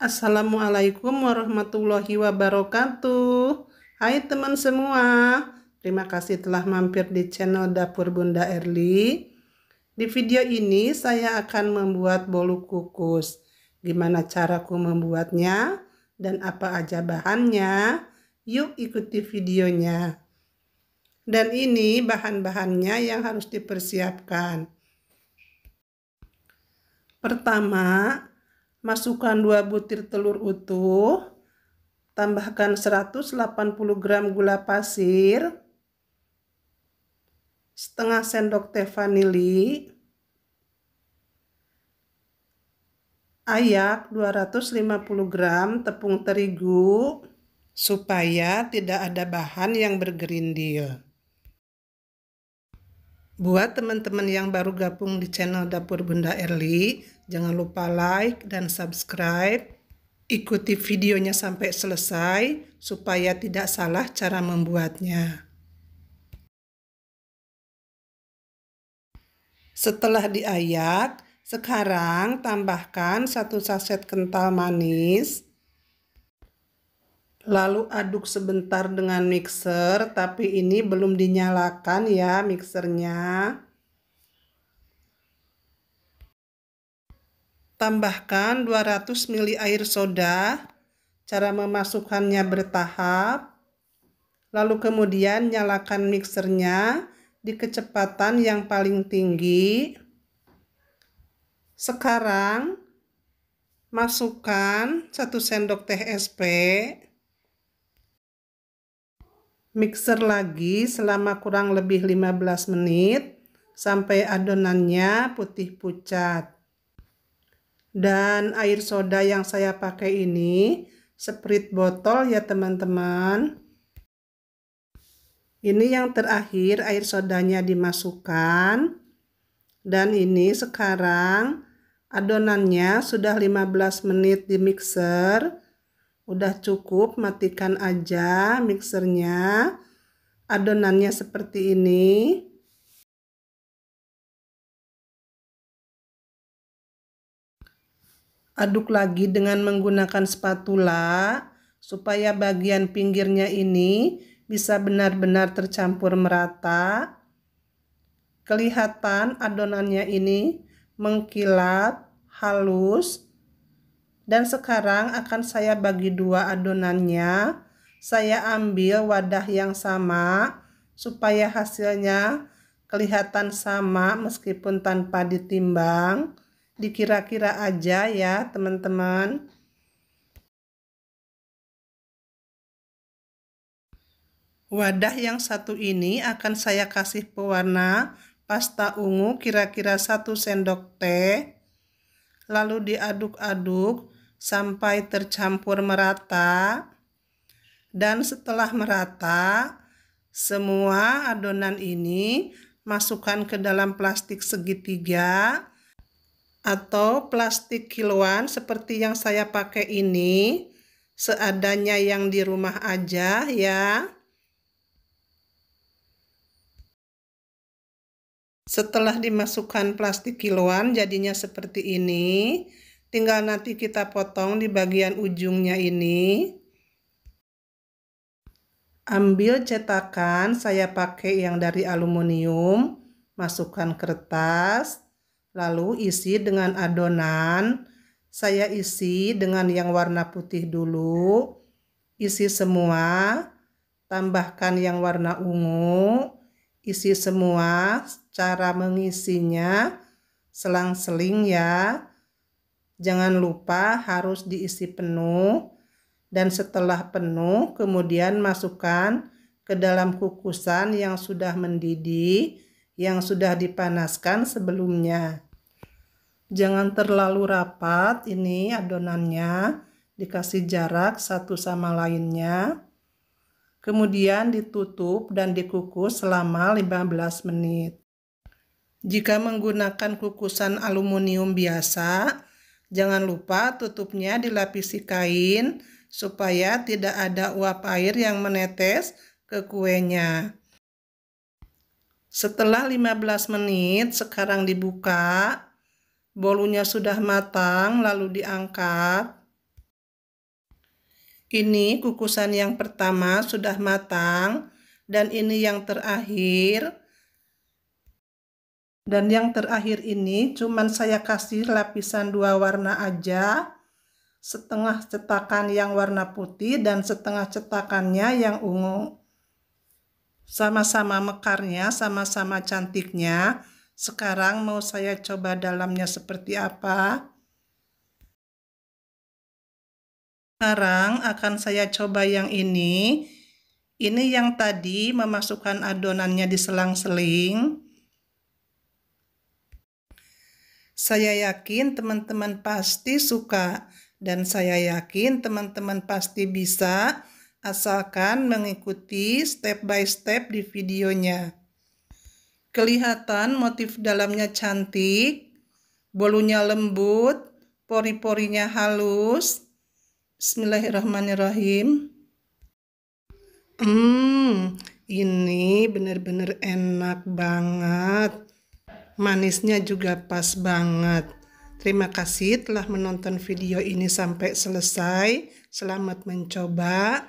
Assalamualaikum warahmatullahi wabarakatuh. Hai teman semua. Terima kasih telah mampir di channel Dapur Bunda Erli. Di video ini saya akan membuat bolu kukus. Gimana caraku membuatnya dan apa aja bahannya? Yuk ikuti videonya. Dan ini bahan-bahannya yang harus dipersiapkan. Pertama, Masukkan 2 butir telur utuh. Tambahkan 180 gram gula pasir. Setengah sendok teh vanili. Ayak 250 gram tepung terigu supaya tidak ada bahan yang bergerindil. Buat teman-teman yang baru gabung di channel Dapur Bunda Erli, Jangan lupa like dan subscribe. Ikuti videonya sampai selesai supaya tidak salah cara membuatnya. Setelah diayak, sekarang tambahkan satu saset kental manis. Lalu aduk sebentar dengan mixer, tapi ini belum dinyalakan ya mixernya. Tambahkan 200 ml air soda. Cara memasukkannya bertahap. Lalu kemudian nyalakan mixernya di kecepatan yang paling tinggi. Sekarang masukkan 1 sendok teh SP. Mixer lagi selama kurang lebih 15 menit sampai adonannya putih pucat. Dan air soda yang saya pakai ini sprit botol ya teman-teman. Ini yang terakhir air sodanya dimasukkan. Dan ini sekarang adonannya sudah 15 menit di mixer. Udah cukup matikan aja mixernya. Adonannya seperti ini. aduk lagi dengan menggunakan spatula supaya bagian pinggirnya ini bisa benar-benar tercampur merata. Kelihatan adonannya ini mengkilat halus. Dan sekarang akan saya bagi dua adonannya. Saya ambil wadah yang sama supaya hasilnya kelihatan sama meskipun tanpa ditimbang dikira-kira aja ya teman-teman wadah yang satu ini akan saya kasih pewarna pasta ungu kira-kira 1 sendok teh lalu diaduk-aduk sampai tercampur merata dan setelah merata semua adonan ini masukkan ke dalam plastik segitiga atau plastik kiloan seperti yang saya pakai ini seadanya yang di rumah aja ya setelah dimasukkan plastik kiloan jadinya seperti ini tinggal nanti kita potong di bagian ujungnya ini ambil cetakan saya pakai yang dari aluminium masukkan kertas Lalu isi dengan adonan. Saya isi dengan yang warna putih dulu. Isi semua. Tambahkan yang warna ungu. Isi semua. Cara mengisinya selang-seling ya. Jangan lupa harus diisi penuh. Dan setelah penuh kemudian masukkan ke dalam kukusan yang sudah mendidih yang sudah dipanaskan sebelumnya. Jangan terlalu rapat ini adonannya, dikasih jarak satu sama lainnya. Kemudian ditutup dan dikukus selama 15 menit. Jika menggunakan kukusan aluminium biasa, jangan lupa tutupnya dilapisi kain supaya tidak ada uap air yang menetes ke kuenya. Setelah 15 menit, sekarang dibuka. Bolunya sudah matang, lalu diangkat. Ini kukusan yang pertama sudah matang, dan ini yang terakhir. Dan yang terakhir ini cuman saya kasih lapisan dua warna aja. Setengah cetakan yang warna putih dan setengah cetakannya yang ungu sama-sama mekarnya, sama-sama cantiknya. Sekarang mau saya coba dalamnya seperti apa. Sekarang akan saya coba yang ini. Ini yang tadi memasukkan adonannya di selang-seling. Saya yakin teman-teman pasti suka dan saya yakin teman-teman pasti bisa asalkan mengikuti step by step di videonya. Kelihatan motif dalamnya cantik, bolunya lembut, pori-porinya halus. Bismillahirrahmanirrahim. Hmm, ini benar-benar enak banget. Manisnya juga pas banget. Terima kasih telah menonton video ini sampai selesai. Selamat mencoba